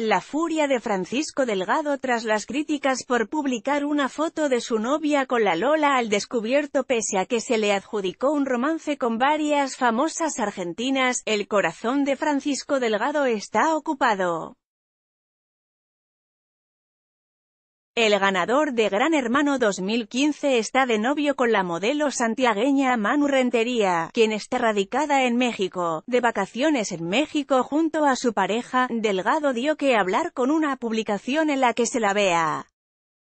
La furia de Francisco Delgado tras las críticas por publicar una foto de su novia con la Lola al descubierto pese a que se le adjudicó un romance con varias famosas argentinas, el corazón de Francisco Delgado está ocupado. El ganador de Gran Hermano 2015 está de novio con la modelo santiagueña Manu Rentería, quien está radicada en México, de vacaciones en México junto a su pareja, Delgado dio que hablar con una publicación en la que se la vea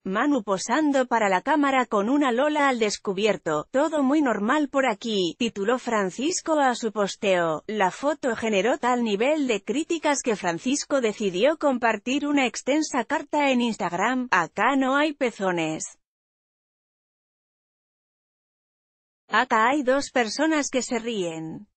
Manu posando para la cámara con una Lola al descubierto, todo muy normal por aquí, tituló Francisco a su posteo. La foto generó tal nivel de críticas que Francisco decidió compartir una extensa carta en Instagram, acá no hay pezones. Acá hay dos personas que se ríen.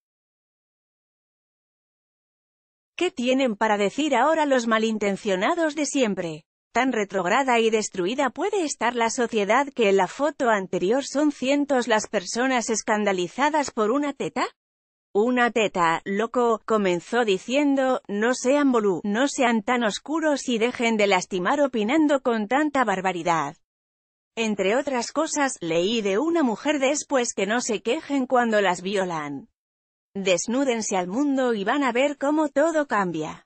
¿Qué tienen para decir ahora los malintencionados de siempre? Tan retrograda y destruida puede estar la sociedad que en la foto anterior son cientos las personas escandalizadas por una teta. Una teta, loco, comenzó diciendo, no sean bolú, no sean tan oscuros y dejen de lastimar opinando con tanta barbaridad. Entre otras cosas, leí de una mujer después que no se quejen cuando las violan. Desnúdense al mundo y van a ver cómo todo cambia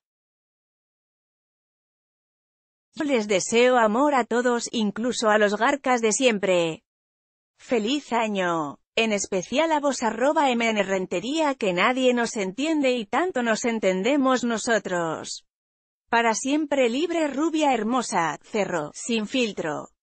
les deseo amor a todos, incluso a los garcas de siempre. ¡Feliz año! En especial a vos arroba que nadie nos entiende y tanto nos entendemos nosotros. Para siempre libre rubia hermosa, cerro, sin filtro.